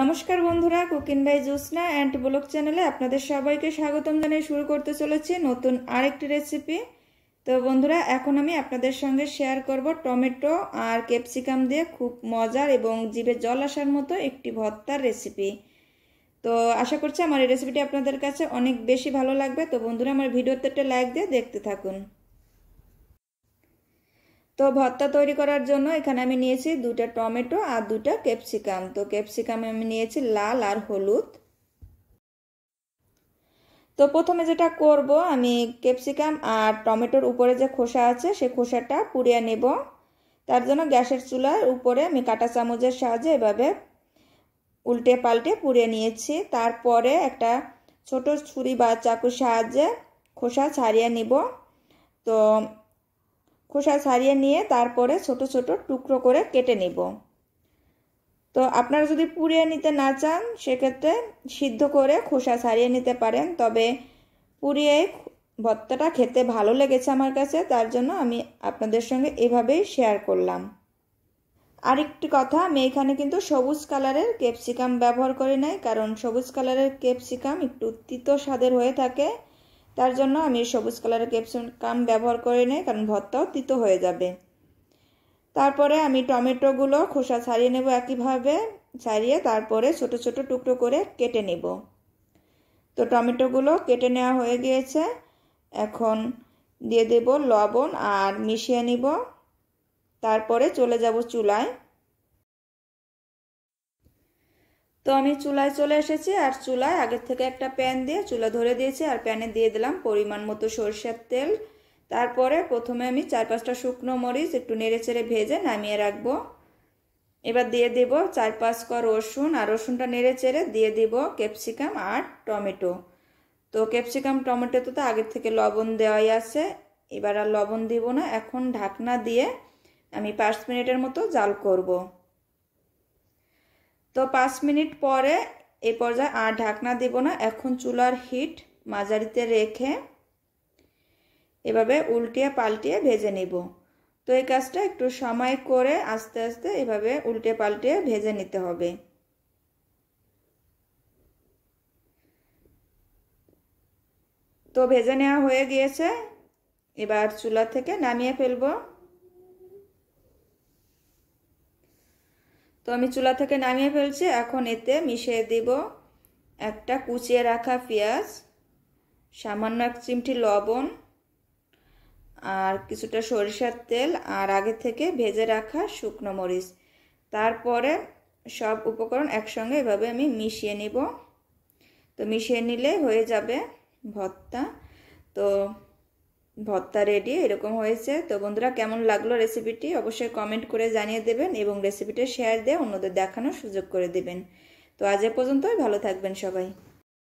নমস্কার বন্ধুরা cooking by Josna and blog চ্যানেলে আপনাদের সবাইকে স্বাগতম জানিয়ে শুরু করতে চলেছি নতুন আরেকটি রেসিপি তো বন্ধুরা এখন আমি আপনাদের সঙ্গে শেয়ার করব টমেটো আর ক্যাপসিকাম দিয়ে খুব মজার এবং জিভে জল আসার মতো একটি ভত্তার রেসিপি তো আশা করছি আমার এই রেসিপিটি আপনাদের কাছে অনেক বেশি ভালো লাগবে তো বন্ধুরা আমার ভিডিওতে একটা লাইক দিয়ে দেখতে থাকুন তো ভর্তা তৈরি করার জন্য এখানে আমি নিয়েছি দুটা টমেটো আর দুটা ক্যাপসিকাম তো ক্যাপসিকাম আমি নিয়েছি লাল আর হলুদ তো প্রথমে যেটা করব আমি ক্যাপসিকাম আর টমেটোর উপরে যে খোসা আছে সেই খোসাটা পুড়িয়ে নেব তার জন্য গ্যাসের চুলার উপরে আমি কাঁটা চামচের সাহায্যে এভাবে উল্টে পাল্টে পুড়িয়ে নিয়েছি তারপরে একটা ছোট ছুরি বা চাকুর সাহায্যে খোসা ছাড়িয়ে নিব তো খোসা ছাড়িয়ে নিয়ে তারপরে ছোট ছোট টুকরো করে কেটে নিব তো আপনারা যদি পুড়িয়ে নিতে না চান সেক্ষেত্রে সিদ্ধ করে খোসা ছাড়িয়ে নিতে পারেন তবে পুড়িয়ে ভর্তাটা খেতে ভালো লেগেছে আমার কাছে তার জন্য আমি আপনাদের সঙ্গে এভাবেই শেয়ার করলাম আরেকটি কথা আমি এখানে কিন্তু সবুজ কালারের ক্যাপসিকাম ব্যবহার করি নাই কারণ সবুজ কালারের ক্যাপসিকাম একটু তিতো স্বাদের হয়ে থাকে তার জন্য আমি সবুজ কালারের কাম ব্যবহার করে নেই কারণ ভর্তাও তিতো হয়ে যাবে তারপরে আমি টমেটোগুলো খোসা ছাড়িয়ে নেব একইভাবে ছাড়িয়ে তারপরে ছোট ছোট টুকরো করে কেটে নেব তো টমেটোগুলো কেটে নেওয়া হয়ে গিয়েছে এখন দিয়ে দেব লবণ আর মিশিয়ে নিব তারপরে চলে যাব চুলায় তো আমি চুলায় চলে এসেছি আর চুলায় আগের থেকে একটা প্যান দিয়ে চুলা ধরে দিয়েছি আর প্যানে দিয়ে দিলাম পরিমাণ মতো সরষের তেল তারপরে প্রথমে আমি চার পাঁচটা শুকনো মরিচ একটু নেড়ে চেড়ে ভেজে নামিয়ে রাখবো এবার দিয়ে দেব চার পাঁচ ক রসুন আর রসুনটা নেড়ে চেড়ে দিয়ে দেব ক্যাপসিকাম আর টমেটো তো ক্যাপসিকাম টমেটো তো আগের থেকে লবণ দেওয়াই আছে এবার আর লবণ দিব না এখন ঢাকনা দিয়ে আমি পাঁচ মিনিটের মতো জাল করবো তো পাঁচ মিনিট পরে এ পর্যায়ে আর ঢাকনা দেব না এখন চুলার হিট মাঝারিতে রেখে এভাবে উল্টিয়ে পাল্টিয়ে ভেজে নিব তো এই কাজটা একটু সময় করে আস্তে আস্তে এভাবে উল্টে পাল্টে ভেজে নিতে হবে তো ভেজে নেওয়া হয়ে গিয়েছে এবার চুলা থেকে নামিয়ে ফেলবো তো আমি চুলা থেকে নামিয়ে ফেলছি এখন এতে মিশিয়ে দিব একটা কুচিয়ে রাখা পেঁয়াজ সামান্য এক চিমটি লবণ আর কিছুটা সরিষার তেল আর আগে থেকে ভেজে রাখা শুকনো মরিচ তারপরে সব উপকরণ একসঙ্গে এভাবে আমি মিশিয়ে নিব তো মিশিয়ে নিলে হয়ে যাবে ভর্তা তো ভর্তা রেডি এরকম হয়েছে তো বন্ধুরা কেমন লাগলো রেসিপিটি অবশ্যই কমেন্ট করে জানিয়ে দেবেন এবং রেসিপিটা শেয়ার দিয়ে অন্যদের দেখানোর সুযোগ করে দেবেন তো আজ এ পর্যন্তই ভালো থাকবেন সবাই